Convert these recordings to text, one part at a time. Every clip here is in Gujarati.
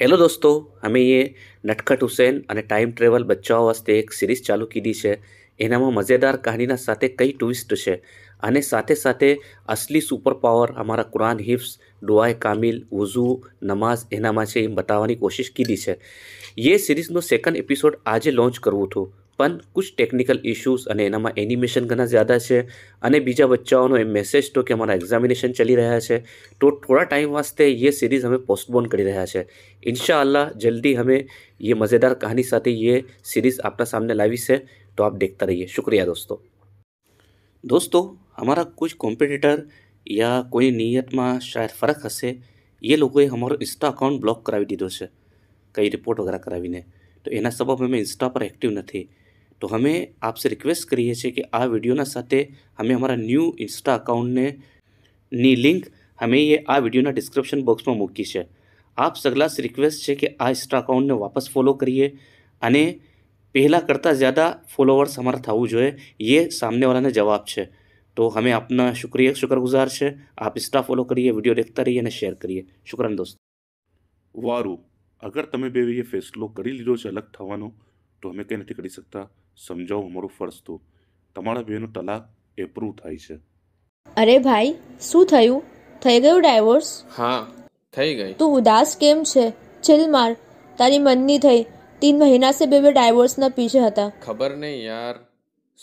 હેલો દોસ્તો અમે એ નટખટ હુસેન અને ટાઈમ ટ્રેવલ બચ્ચાઓ વાસ્તે એક સિરીઝ ચાલુ કીધી છે એનામાં મજેદાર કહાનીના સાથે કઈ ટ્વિસ્ટ છે અને સાથે સાથે અસલી સુપર પાવર અમારા કુરાન હિફ્સ દુઆએ કામિલ ઉઝુ નમાઝ એનામાં છે એમ બતાવવાની કોશિશ કીધી છે એ સિરીઝનો સેકન્ડ એપિસોડ આજે લોન્ચ કરવું હતું પણ કુછ ટેકનિકલ ઇશ્યુઝ અને એનામાં એનિમેશન ઘણા ઝ્યાદા છે અને બીજા બચ્ચાઓનો એ મેસેજ તો કે અમારા એક્ઝામિનેશન ચલી રહ્યા છે તો થોડા ટાઈમ વાસ્તે એ સિરીઝ અમે પોસ્ટપોન કરી રહ્યા છે ઇન્શાઅલ્લાહ જલ્દી અમે એ મજેદાર કહાની સાથે એ સિરીઝ આપના સામને લાવી છે તો આપ દેખતા રહીએ શુક્રિયા દોસ્તો દોસ્તો અમારા કુછ કોમ્પિટિટર યા કોઈ નિયતમાં શાયદ ફરક હશે એ લોકોએ અમારો ઇન્સ્ટા અકાઉન્ટ બ્લોક કરાવી દીધો છે કઈ રિપોર્ટ વગેરે કરાવીને તો એના સબબ અમે ઇન્સ્ટા પર એક્ટિવ નથી તો અમે આપસે રિક્વેસ્ટ કરીએ છીએ કે આ વિડીયોના સાથે અમે અમારા ન્યૂ ઇન્સ્ટા અકાઉન્ટને ની લિંક અમે એ આ વિડીયોના ડિસ્ક્રિપ્શન બોક્સમાં મૂકી છે આપ સગલાસ રિક્વેસ્ટ છે કે આ ઇન્સ્ટા અકાઉન્ટને વાપસ ફોલો કરીએ અને પહેલાં કરતાં જ્યાદા ફોલોવર્સ અમારા થવું જોઈએ એ સામનેવાળાને જવાબ છે તો અમે આપના શુક્રિયા શુક્રગુજાર છે આપ ઇન્સ્ટા ફોલો કરીએ વિડીયો દેખતા રહીએ અને શેર કરીએ શુક્રન દોસ્ત વારું અગર તમે બે એ ફેસલો કરી લીધો છે અલગ થવાનો તો અમે કંઈ નથી કરી શકતા સમજાવવું અમારું ફર્જ તો તમારા બેનો તલાક એપ્રુવ થાય છે અરે ભાઈ શું થયું થઈ ગયું ડાયવોર્સ હા થઈ ગઈ તું ઉદાસ કેમ છે ચિલ માર તારી મનની થઈ તીન મહિના સે બે ડાયવોર્સ ના પીછે હતા ખબર નહીં યાર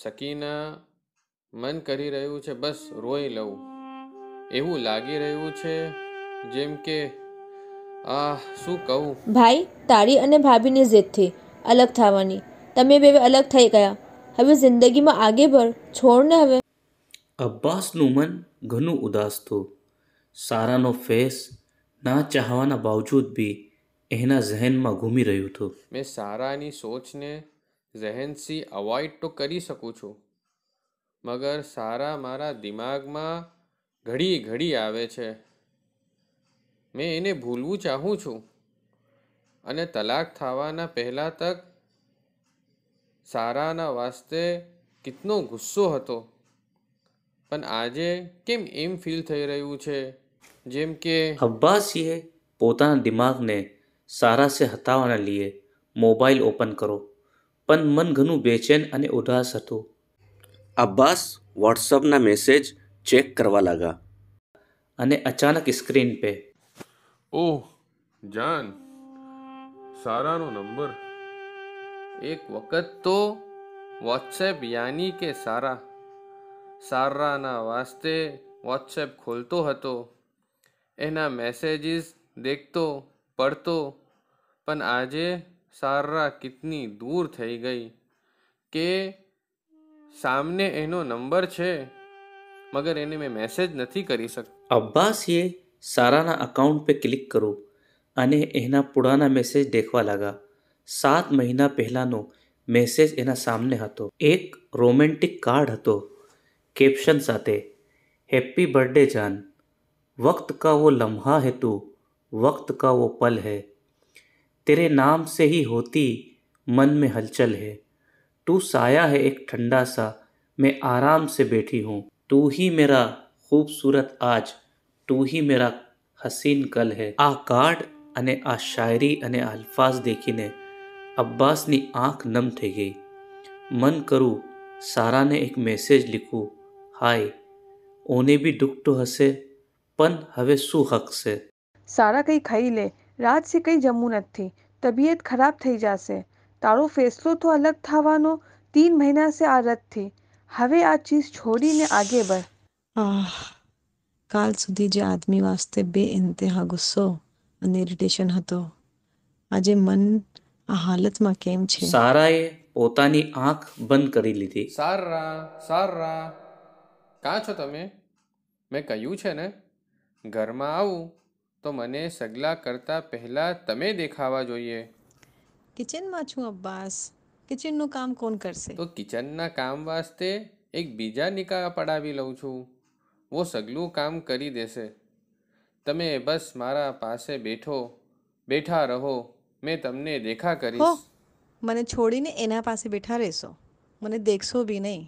સકીના મન કરી રહ્યું છે બસ રોઈ લઉં એવું લાગી રહ્યું છે જેમ કે આ શું કહું ભાઈ તારી અને ભાભીની જીદથી અલગ થવાની તમે બે અલગ થઈ ગયા હવે જિંદગીમાં આગે ભર છોડ ને હવે અબ્બાસનું મન ઘણું ઉદાસ હતું સારાનો ફેસ ના ચાહવાના બાવજૂદ બી એના ઝહેનમાં ઘૂમી રહ્યું હતું મેં સારાની સોચને જહેનથી અવોઇડ તો કરી શકું છું મગર સારા મારા દિમાગમાં ઘડી ઘડી આવે છે મેં એને ભૂલવું ચાહું છું અને તલાક થવાના પહેલાં તક સારાના વાસ્તે કેટલો ગુસ્સો હતો પણ આજે કેમ એમ ફીલ થઈ રહ્યું છે જેમ કે અબ્બાસીએ પોતાના દિમાગને સારા સે હટાવવાના લીએ મોબાઈલ ઓપન કરો પણ મન ઘણું બેચેન અને ઉદાસ હતું અબ્બાસ વોટ્સઅપના મેસેજ ચેક કરવા લાગા અને અચાનક સ્ક્રીન પે ઓહ જાન સારાનો નંબર એક વખત તો વોટ્સએપ યાની કે સારા સારાના વાસ્તે વોટ્સએપ ખોલતો હતો એના મેસેજીસ દેખતો પડતો પણ આજે સારા કેટલી દૂર થઈ ગઈ કે સામને એનો નંબર છે મગર એને મેં મેસેજ નથી કરી શકતો અબ્બાસીએ સારાના અકાઉન્ટ પર ક્લિક કરો અને पुराना मैसेज देखवा लगा सात महीना पहला नो मैसेज એના સામને હતો એક રોમેન્ટિક કાર્ડ હતો કેપ્શન સાથે हैप्पी बर्थडे जान वक्त का वो लम्हा है तू वक्त का वो पल है तेरे नाम से ही होती मन में हलचल है तू साया है एक ठंडा सा मैं आराम से बैठी हूँ तू ही मेरा खूबसूरत आज तू ही मेरा हसीन कल है आ कार्ड અને આ શાયરી અને અલ્ફાઝ દેખીને અબ્બાસની આંખ નમ થઈ ગઈ મન કરું સારાને એક મેસેજ લીખું હાય ઓને બી દુઃખ તો હશે પણ હવે શું હક છે સારા કંઈ ખાઈ લે રાત સે કંઈ જમવું નથી તબિયત ખરાબ થઈ જશે તારો ફેસલો તો અલગ થવાનો તીન મહિના સે આ રદ થી હવે આ ચીજ છોડીને આગે આહ કાલ સુધી જે આદમી વાસ્તે બે ઇન્તહા ગુસ્સો અને ઇરિટેશન હતો આજે મન આ હાલતમાં કેમ છે સારાએ પોતાની આંખ બંધ કરી લીધી સારા સારા કાં છો તમે મેં કહ્યું છે ને ઘરમાં આવું તો મને સગલા કરતાં પહેલાં તમે દેખાવા જોઈએ કિચનમાં છું અબ્બાસ કિચનનું કામ કોણ કરશે તો કિચનના કામ વાસ્તે એક બીજા નિકાહ પડાવી લઉં છું વો સગલું કામ કરી દેશે તમે બસ મારા પાસે બેઠો બેઠા રહો મેં તમને દેખા કરીશ મને છોડીને એના પાસે બેઠા રહેશો મને દેખશો બી નહીં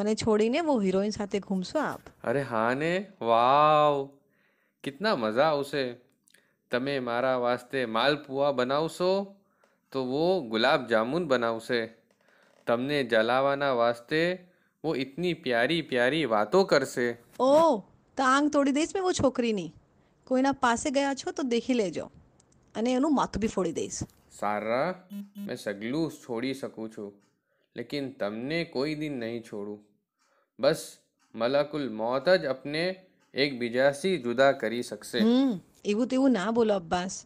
મને છોડીને વો હિરોઈન સાથે ઘૂમશો આપ અરે હા ને વાવ કિતના મજા આવશે તમે મારા વાસ્તે માલપુઆ બનાવશો તો વો ગુલાબ જામુન બનાવશે તમને જલાવાના વાસ્તે વો ઇતની પ્યારી પ્યારી વાતો કરશે ઓહ તો આંગ તોડી દઈશ મેં વો છોકરીની કોઈના પાસે ગયા છો તો દેખી લેજો અને એનું માથું બી ફોડી દઈશ સારા મેં સગલું છોડી શકું છું લેકિન તમને કોઈ દિન નહીં છોડું બસ મલાકુલ મોત જ આપને એકબીજાથી જુદા કરી શકશે એવું તેવું ના બોલો અબ્બાસ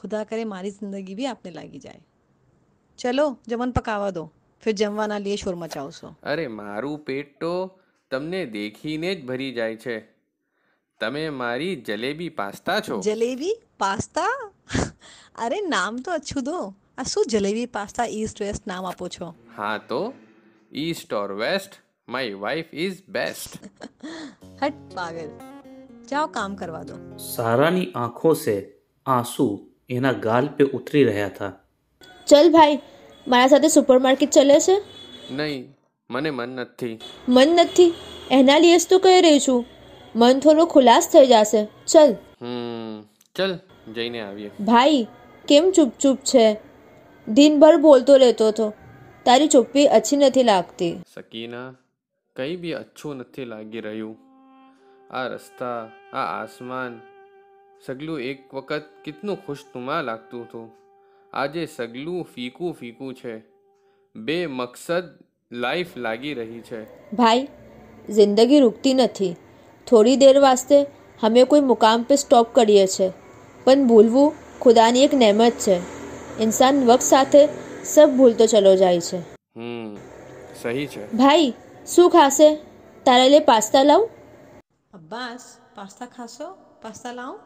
ખુદા કરે મારી જિંદગી બી આપને લાગી જાય ચલો જમન પકાવા દો ફિર જમવાના લીએ શોર મચાવશો અરે મારું પેટ તો તમને દેખીને જ ભરી જાય છે તમે મારી જલેબી પાસ્તા છો જલેબી પાસ્તા અરે નામ તો અચ્છું દો આ શું જલેબી પાસ્તા ઈસ્ટ વેસ્ટ નામ આપો છો હા તો east or west my wife is best હટ પાગલ જાઓ કામ કરવા દો સારાની આંખો સે આંસુ એના ગાલ પે ઉતરી રહ્યા હતા ચલ ભાઈ મારા સાથે સુપરમાર્કેટ ચલે છે નહીં મને મન નથી મન નથી એના લીએ જ તો કહી રહી છું મન થોડું ખુલાસ થઈ જશે ચલ હમ ચલ જઈને આવીએ ભાઈ કેમ ચૂપ ચૂપ છે દિનભર બોલતો રહેતો હતો તારી ચુપ્પી અચ્છી નથી લાગતી સકીના કંઈ બી અચ્છું નથી લાગી રહ્યું આ રસ્તા આ આસમાન સગલું એક વખત કેટલું તુમા લાગતું હતું આજે સગલું ફીકું ફીકું છે બે મકસદ લાઈફ લાગી રહી છે ભાઈ જિંદગી રૂકતી નથી થોડી દેર વાસ્તે અમે કોઈ મુકામ પર સ્ટોપ કરીએ છીએ પણ ભૂલવું ખુદાની એક નહેમત છે ઇન્સાન વક્ત સાથે સબ ભૂલતો ચલો જાય છે સહી છે ભાઈ શું ખાશે તારા લે પાસ્તા લાવું અબ્બાસ પાસ્તા ખાશો પાસ્તા લાવું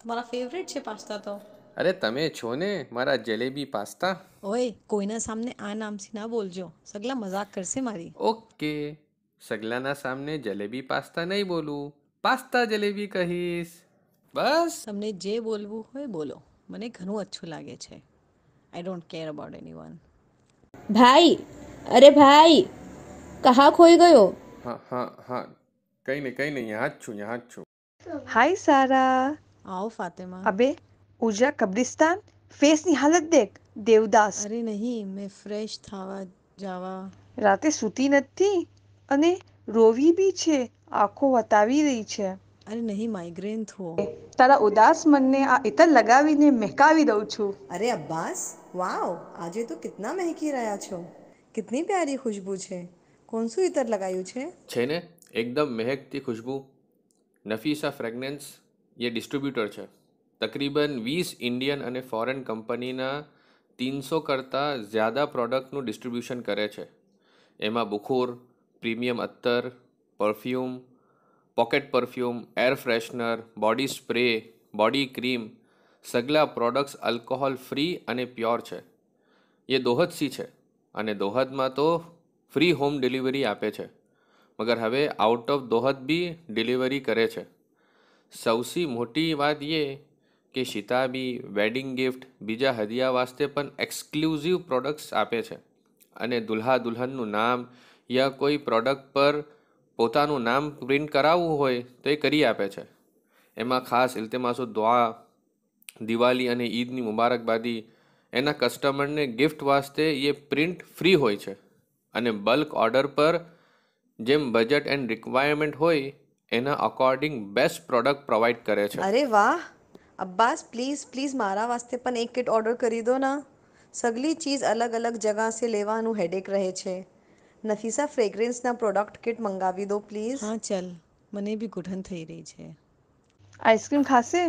તમારા ફેવરેટ છે પાસ્તા તો અરે તમે છો ને મારા જલેબી પાસ્તા ઓય કોઈના સામે આ નામથી ના બોલજો સગલા મજાક કરશે મારી ઓકે સગલાના સામને જલેબી પાસ્તા નહીં બોલું પાસ્તા જલેબી કહીશ બસ તમને જે બોલવું હોય બોલો મને ઘણું અચ્છું લાગે છે I don't care about anyone ભાઈ અરે ભાઈ કહા ખોઈ ગયો હા હા હા કઈ નહીં કઈ નહીં યહાં જ છું યહાં જ છું હાય સારા આવો ફાતેમા અબે ઉજા કબ્રિસ્તાન ફેસની હાલત દેખ દેવદાસ અરે નહીં મેં ફ્રેશ થવા જવા રાતે સૂતી નથી અને રોવી બી છે આંખો વતાવી રહી છે અરે નહીં માઇગ્રેન થો તારા ઉદાસ મનને આ ઇતર લગાવીને મહેકાવી દઉં છું અરે અબ્બાસ વાવ આજે તો કેટલા મહેકી રહ્યા છો કેટલી પ્યારી ખુશ્બુ છે કોણ શું ઇતર લગાવ્યું છે છે ને એકદમ મહેકતી ખુશ્બુ નફીસા ફ્રેગનેન્સ એ ડિસ્ટ્રીબ્યુટર છે તકરીબન વીસ ઇન્ડિયન અને ફોરેન કંપનીના તીનસો કરતાં જ્યાદા પ્રોડક્ટનું ડિસ્ટ્રીબ્યુશન કરે છે એમાં બુખોર પ્રીમિયમ અત્તર perfume pocket perfume air freshener body spray body cream સગલા પ્રોડક્ટ્સ અલ્કોહોલ ફ્રી અને પ્યોર છે એ દોહદ સી છે અને દોહદમાં તો ફ્રી હોમ ડિલિવરી આપે છે મગર હવે આઉટ ઓફ દોહદ બી ડિલિવરી કરે છે સૌથી મોટી વાત એ કે શિતાબી વેડિંગ ગિફ્ટ બીજા હદિયા વાસ્તે પણ એક્સક્લુઝિવ પ્રોડક્ટ્સ આપે છે અને દુલ્હા દુલ્હનનું નામ યા કોઈ પ્રોડક્ટ પર પોતાનું નામ પ્રિન્ટ કરાવવું હોય તો એ કરી આપે છે એમાં ખાસ ઇલ્તમાસો દુઆ દિવાળી અને ઈદની મુબારકબાદી એના કસ્ટમરને ગિફ્ટ વાસ્તે એ પ્રિન્ટ ફ્રી હોય છે અને બલ્ક ઓર્ડર પર જેમ બજેટ એન્ડ રિક્વાયરમેન્ટ હોય એના અકોર્ડિંગ બેસ્ટ પ્રોડક્ટ પ્રોવાઈડ કરે છે અરે વાહ અબ્બાસ પ્લીઝ પ્લીઝ મારા વાસ્તે પણ એક કિટ ઓર્ડર કરી દો ના સગલી ચીજ અલગ અલગ જગાસે લેવાનું હેડેક રહે છે નફીસા ફ્રેગ્રેન્સના પ્રોડક્ટ કિટ મંગાવી દો પ્લીઝ હા ચલ મને બી ગુઠન થઈ રહી છે આઈસ્ક્રીમ ખાશે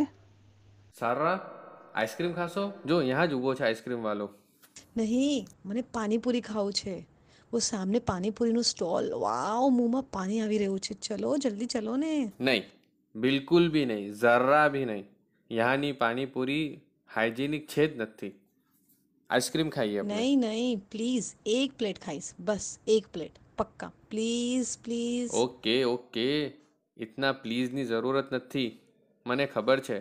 સારા આઈસ્ક્રીમ ખાશો જો અહીંયા જ ઊભો છે આઈસ્ક્રીમ વાલો નહીં મને પાણીપુરી ખાવું છે વો સામે પાણીપુરીનો સ્ટોલ વાવ મોંમાં પાણી આવી રહ્યું છે ચલો જલ્દી ચલો ને નહીં બિલકુલ બી નહીં જરા બી નહીં યહાંની પાણીપુરી હાઇજેનિક છે જ નથી આઈસ્ક્રીમ ખાઈએ નહીં નહીં પ્લીઝ એક પ્લેટ ખાઈશ બસ એક પ્લેટ પક્કા પ્લીઝ પ્લીઝ ઓકે ઓકે ઇતના પ્લીઝની જરૂરત નથી મને ખબર છે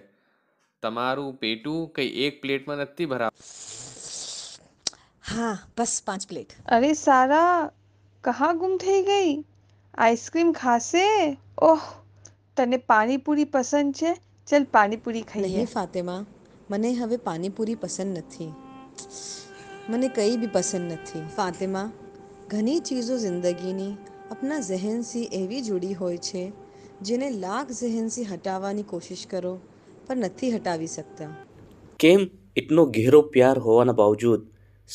તમારું પેટું કંઈ એક પ્લેટમાં નથી ભરાવ હા બસ પાંચ પ્લેટ અરે સારા કહા ગુમ થઈ ગઈ આઈસ્ક્રીમ ખાશે ઓહ તને પાણીપુરી પસંદ છે ચલ પાણીપુરી ખાઈએ નહીં ફાતેમા મને હવે પાણીપુરી પસંદ નથી મને કંઈ બી પસંદ નથી ફાતિમા ઘણી ચીજો જિંદગીની આપના ઝહેનસી એવી જોડી હોય છે જેને લાખ ઝહેનથી હટાવવાની કોશિશ કરો પણ નથી હટાવી શકતા કેમ એટલો ગહેરો પ્યાર હોવાના બાવજૂદ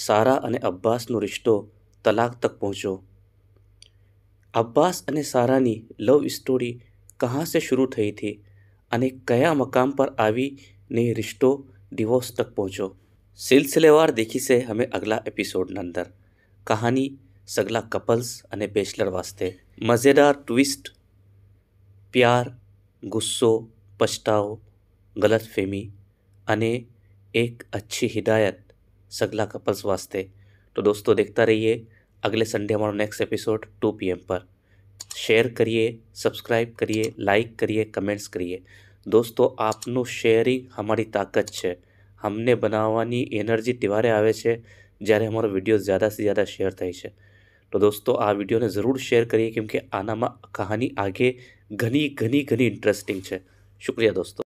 સારા અને અબ્બાસનો રિશ્તો તલાક તક પહોંચ્યો અબ્બાસ અને સારાની લવ સ્ટોરી કહાં સે શરૂ થઈ હતી અને કયા મકામ પર આવીને રિશ્તો ડિવોર્સ તક પહોંચ્યો સિલસિલેવાર દેખીશે અમે અગલા એપિસોડના અંદર કહાની સગલા કપલ્સ અને બેચલર વાસ્તે મજેદાર ટ્વિસ્ટ પ્યાર ગુસ્સો પછતાવો ગલતફહેમી અને એક અચ્છી હિદાયત સગલા કપલ્સ વાસ્તે તો દોસ્તો દેખતા રહીએ अगले સન્ડે અમારો નેક્સ્ટ એપિસોડ ટુ પીએમ પર શેર કરીએ સબસ્ક્રાઇબ કરીએ લાઇક કરીએ કમેન્ટ્સ કરીએ દોસ્તો આપનું શેરિંગ અમારી તાકત છે અમને બનાવવાની એનર્જી ત્યારે આવે છે જ્યારે અમારો વિડીયો ઝ્યાદાથી જ્યાદા શેર થાય છે તો દોસ્તો આ વિડીયોને જરૂર શેર કરીએ કેમકે આનામાં કહાની આગે ઘણી ઘણી ઘણી ઇન્ટરેસ્ટિંગ છે શુક્રિયા દોસ્તો